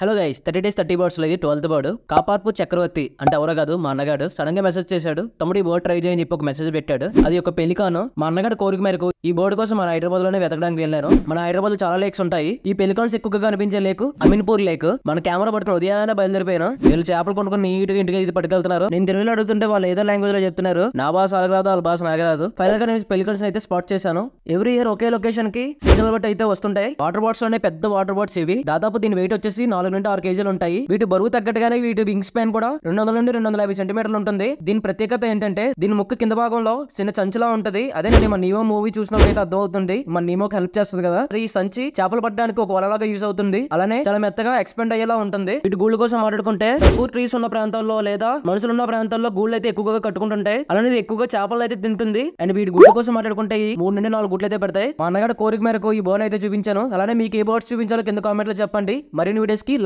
hello guys thirty days thirty బర్డ్స్లో ఇది twelfth bird కాపార్పు చక్రవర్తి అంటే ఎవరో కాదు మా అన్నగాడు సడన్ గా మెసేజ్ చేశాడు తమ్ముడు ఈ బర్డ్ ట్రై చేయని చెప్పి ఒక మెసేజ్ పెట్టాడు అది ఒక పెలికాను మా అన్నగాడు కోరిక మేరకు ఈ బోర్డు కోసం మన లోనే వెతకడానికి వెళ్ళాను మన హైదరాబాద్ చాలా లేక్స్ ఉంటాయి ఈ పెలికాన్స్ ఎక్కువగా కనిపించే లేక్ అమీన్పూర్ లేక్ మన కెమెరా పట్టుకుని ఉదయాన్నే బయలుదేరిపోయాను వీళ్ళు చేపలు నీట్ గా ఇంటికి ఇది పట్టుకెళ్తున్నారు నేను తెలుగులో అడుగుతుంటే వాళ్ళు ఏదో లాంగ్వేజ్ లో చెప్తున్నారు నా భాష అలగరాదు వాళ్ళ భాష నాగరాదు ఫైనల్ గా నేను పెలికాన్స్ అయితే స్పాట్ చేశాను ఎవ్రీ ఇయర్ ఒకే లొకేషన్ కి సీజన్ బట్టి అయితే వస్తుంటాయి వాటర్ బాట్స్ లోనే పెద్ద వాటర్ బాట్స్ ఇవి దాదాపు దీని వెయిట్ వచ్చేసి నాలుగు నుండి ఆరు కేజీలు ఉంటాయి వీటి బరువు తగ్గట్టుగానే వీటి వింగ్ స్పాన్ కూడా రెండు వందల నుండి రెండు వందల యాభై సెంటీమీటర్లు ఉంటుంది దీని ప్రత్యేకత ఏంటంటే దీని ముక్కు కింద భాగంలో చిన్న చంచలా ఉంటది అదే నేను మన నీవో మూవీ చూసిన ప్రొఫెషనల్ అయితే అర్థమవుతుంది మన నీమోకి హెల్ప్ చేస్తుంది కదా ఈ సంచి చేపలు పట్టడానికి ఒక వలలాగా యూజ్ అవుతుంది అలానే చాలా మెత్తగా ఎక్స్పెండ్ అయ్యేలా ఉంటుంది వీటి గూళ్ళు కోసం మాట్లాడుకుంటే ఎక్కువ ట్రీస్ ఉన్న ప్రాంతాల్లో లేదా మనుషులు ఉన్న ప్రాంతాల్లో గూళ్ళు అయితే ఎక్కువగా కట్టుకుంటుంటాయి అలానే ఎక్కువగా చేపలు అయితే తింటుంది అండ్ వీటి గూళ్ళ కోసం మాట్లాడుకుంటే మూడు నుండి నాలుగు గుట్లు అయితే పెడతాయి మా అన్నగారు కోరిక మేరకు ఈ బోన్ అయితే చూపించాను అలానే మీకు ఏ బోర్డ్స్ చూపించాలో కింద కామెంట్ లో చెప్పండి మరిన్ని వీడియోస్ కి